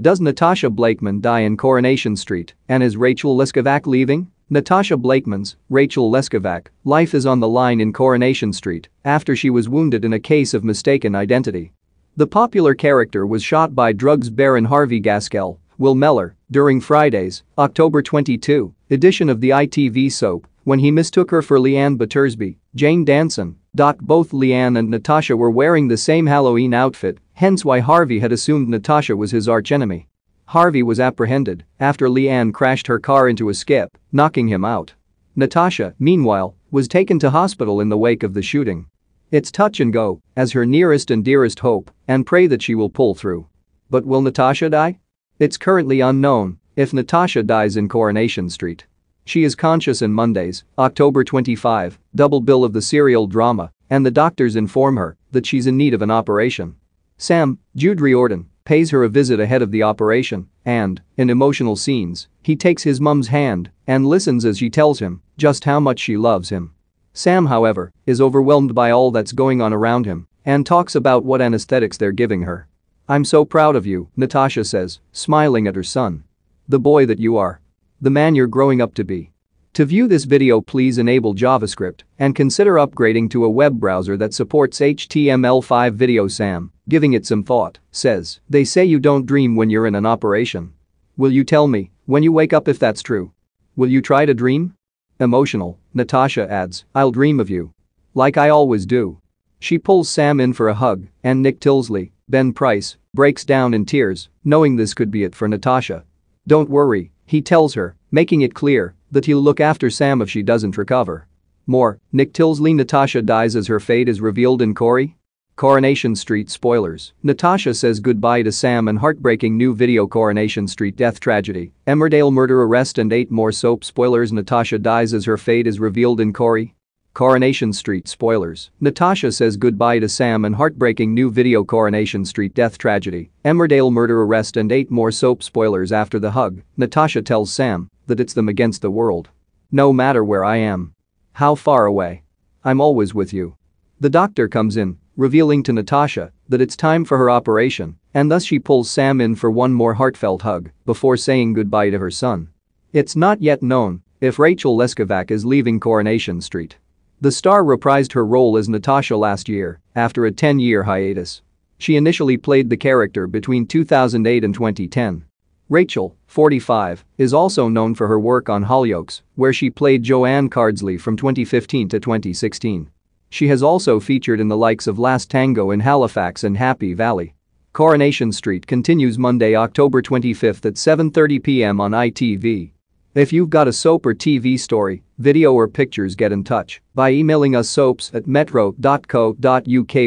Does Natasha Blakeman die in Coronation Street and is Rachel Leskovac leaving? Natasha Blakeman's, Rachel Leskovac, life is on the line in Coronation Street after she was wounded in a case of mistaken identity. The popular character was shot by drugs baron Harvey Gaskell, Will Meller, during Friday's, October 22, edition of the ITV soap when he mistook her for Leanne Battersby, Jane Danson. Both Leanne and Natasha were wearing the same Halloween outfit Hence why Harvey had assumed Natasha was his archenemy. Harvey was apprehended after Leanne crashed her car into a skip, knocking him out. Natasha, meanwhile, was taken to hospital in the wake of the shooting. It's touch and go, as her nearest and dearest hope, and pray that she will pull through. But will Natasha die? It's currently unknown if Natasha dies in Coronation Street. She is conscious in Mondays, October 25, double bill of the serial drama, and the doctors inform her that she's in need of an operation. Sam, Jude Riordan, pays her a visit ahead of the operation, and, in emotional scenes, he takes his mum's hand and listens as she tells him just how much she loves him. Sam, however, is overwhelmed by all that's going on around him and talks about what anesthetics they're giving her. I'm so proud of you, Natasha says, smiling at her son. The boy that you are. The man you're growing up to be. To view this video please enable JavaScript and consider upgrading to a web browser that supports HTML5 video SAM, giving it some thought, says, they say you don't dream when you're in an operation. Will you tell me when you wake up if that's true? Will you try to dream? Emotional, Natasha adds, I'll dream of you. Like I always do. She pulls Sam in for a hug and Nick Tilsley, Ben Price, breaks down in tears, knowing this could be it for Natasha. Don't worry, he tells her, making it clear that he'll look after Sam if she doesn't recover. More, Nick Tilsley Natasha dies as her fate is revealed in Corey? Coronation Street spoilers, Natasha says goodbye to Sam and heartbreaking new video Coronation Street death tragedy, Emmerdale murder arrest and 8 more soap spoilers Natasha dies as her fate is revealed in Corey? Coronation Street spoilers. Natasha says goodbye to Sam and heartbreaking new video Coronation Street death tragedy, Emmerdale murder arrest and eight more soap spoilers after the hug. Natasha tells Sam that it's them against the world. No matter where I am. How far away. I'm always with you. The doctor comes in, revealing to Natasha that it's time for her operation, and thus she pulls Sam in for one more heartfelt hug before saying goodbye to her son. It's not yet known if Rachel Leskovac is leaving Coronation Street. The star reprised her role as Natasha last year, after a 10-year hiatus. She initially played the character between 2008 and 2010. Rachel, 45, is also known for her work on Hollyoaks, where she played Joanne Cardsley from 2015 to 2016. She has also featured in the likes of Last Tango in Halifax and Happy Valley. Coronation Street continues Monday, October 25 at 7.30 p.m. on ITV. If you've got a soap or TV story, video or pictures get in touch by emailing us soaps at metro.co.uk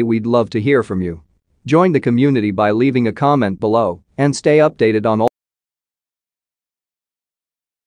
we'd love to hear from you. Join the community by leaving a comment below and stay updated on all